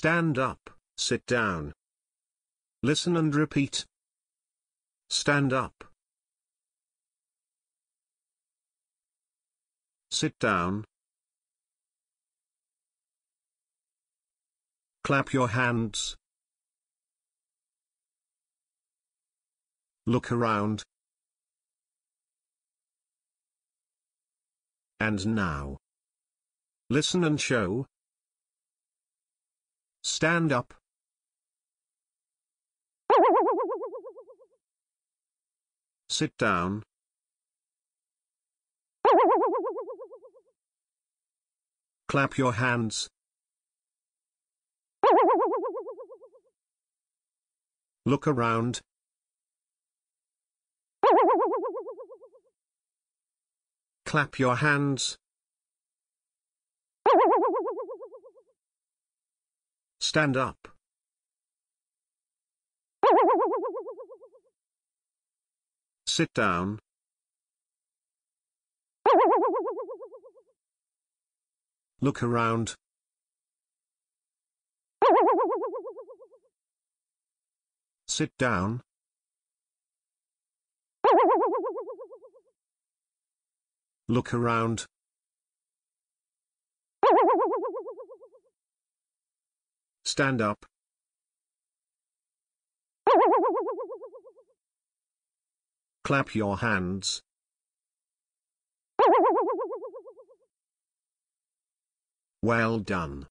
Stand up, sit down. Listen and repeat. Stand up. Sit down. Clap your hands. Look around. And now. Listen and show, Stand up. Sit down. Clap your hands. Look around. Clap your hands. Stand up. Sit down. Look around. Sit down. Look around. Stand up. Clap your hands. Well done.